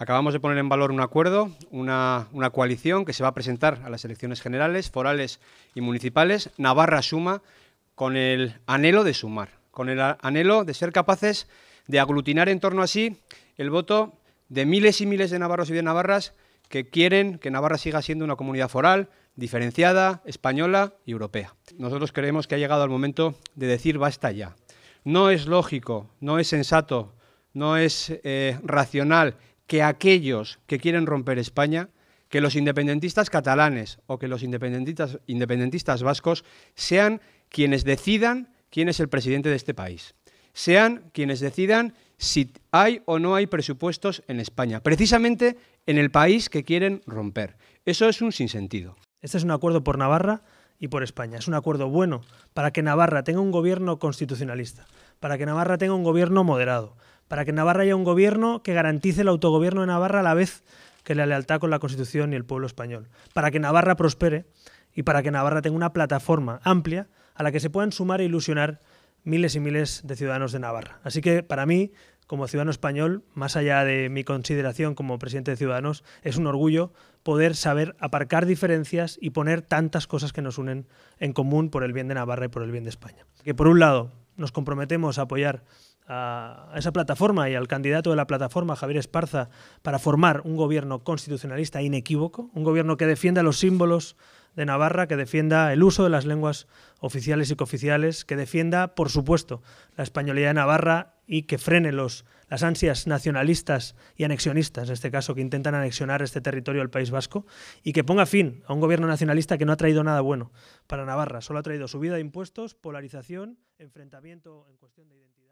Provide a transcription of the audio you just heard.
Acabamos de poner en valor un acuerdo, una, coalición que se va a presentar a las elecciones generales, forales y municipales. Navarra suma con el anhelo de sumar, con el anhelo de ser capaces de aglutinar en torno a sí el voto de miles y miles de navarros y de navarras que quieren que Navarra siga siendo una comunidad foral, diferenciada, española y europea. Nosotros creemos que ha llegado el momento de decir basta ya. No es lógico, no es sensato, no es eh, racional que aquellos que quieren romper España, que los independentistas catalanes o que los independentistas, vascos sean quienes decidan quién es el presidente de este país, sean quienes decidan si hay o no hay presupuestos en España, precisamente en el país que quieren romper. Eso es un sinsentido. Este es un acuerdo por Navarra y por España. Es un acuerdo bueno para que Navarra tenga un gobierno constitucionalista, para que Navarra tenga un gobierno moderado, para que Navarra haya un gobierno que garantice el autogobierno de Navarra a la vez que la lealtad con la Constitución y el pueblo español, para que Navarra prospere y para que Navarra tenga una plataforma amplia a la que se puedan sumar e ilusionar miles y miles de ciudadanos de Navarra. Así que para mí, como ciudadano español, más allá de mi consideración como presidente de Ciudadanos, es un orgullo poder saber aparcar diferencias y poner tantas cosas que nos unen en común por el bien de Navarra y por el bien de España. Que por un lado nos comprometemos a apoyar a esa plataforma y al candidato de la plataforma, Javier Esparza, para formar un gobierno constitucionalista inequívoco, un gobierno que defienda los símbolos de Navarra, que defienda el uso de las lenguas oficiales y cooficiales, que defienda, por supuesto, la españolidad de Navarra y que frene los, las ansias nacionalistas y anexionistas, en este caso, que intentan anexionar este territorio al País Vasco, y que ponga fin a un gobierno nacionalista que no ha traído nada bueno para Navarra, solo ha traído subida de impuestos, polarización, enfrentamiento en cuestión de identidad.